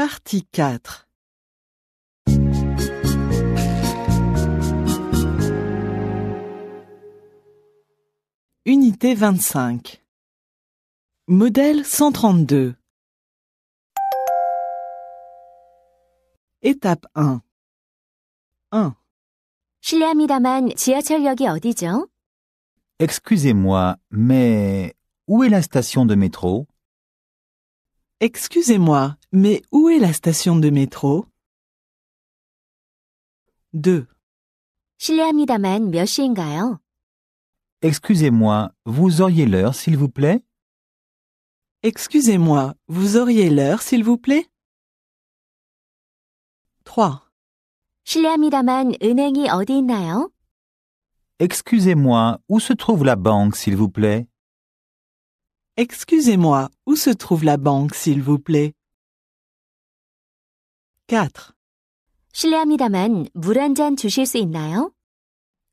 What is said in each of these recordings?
Partie 4 Unité 25 Modèle 132 Étape 1 1 실례합니다만 지하철역이 어디죠? Excusez-moi, mais où est la station de métro Excusez-moi, mais où est la station de métro 2. Excusez-moi, vous auriez l'heure, s'il vous plaît Excusez-moi, vous auriez l'heure, s'il vous plaît 3. Excusez-moi, où se trouve la banque, s'il vous plaît Excusez-moi, où se trouve la banque, s'il vous plaît? 4.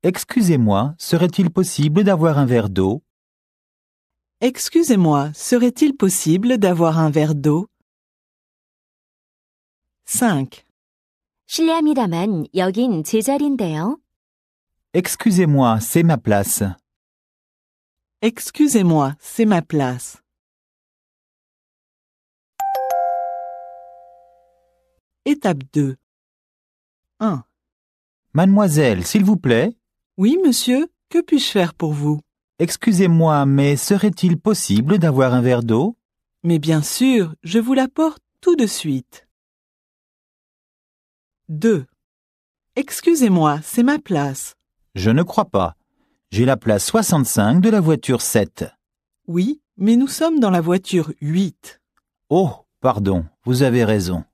Excusez-moi, serait-il possible d'avoir un verre d'eau? Excusez-moi, serait-il possible d'avoir un verre d'eau? 5. Excusez-moi, c'est ma place. Excusez-moi, c'est ma place. Étape 2. 1. Mademoiselle, s'il vous plaît. Oui, monsieur, que puis-je faire pour vous Excusez-moi, mais serait-il possible d'avoir un verre d'eau Mais bien sûr, je vous l'apporte tout de suite. 2. Excusez-moi, c'est ma place. Je ne crois pas. J'ai la place 65 de la voiture 7. Oui, mais nous sommes dans la voiture 8. Oh, pardon, vous avez raison.